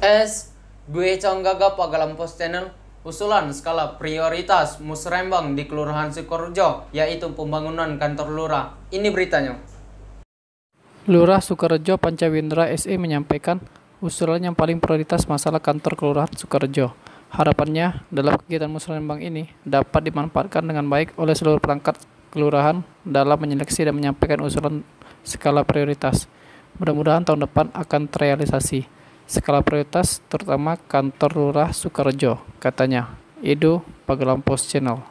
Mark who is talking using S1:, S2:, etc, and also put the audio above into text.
S1: S. Pagalam post Channel Usulan skala prioritas musrembang di Kelurahan Sukorejo, yaitu pembangunan kantor lurah. Ini beritanya.
S2: Lurah Sukorejo Pancawindra SE menyampaikan usulan yang paling prioritas masalah kantor Kelurahan Sukorejo. Harapannya, dalam kegiatan musrembang ini dapat dimanfaatkan dengan baik oleh seluruh perangkat kelurahan dalam menyeleksi dan menyampaikan usulan skala prioritas. Mudah-mudahan tahun depan akan terrealisasi skala prioritas terutama kantor
S3: lurah Sukarejo, katanya. Edo Pagelampos Channel.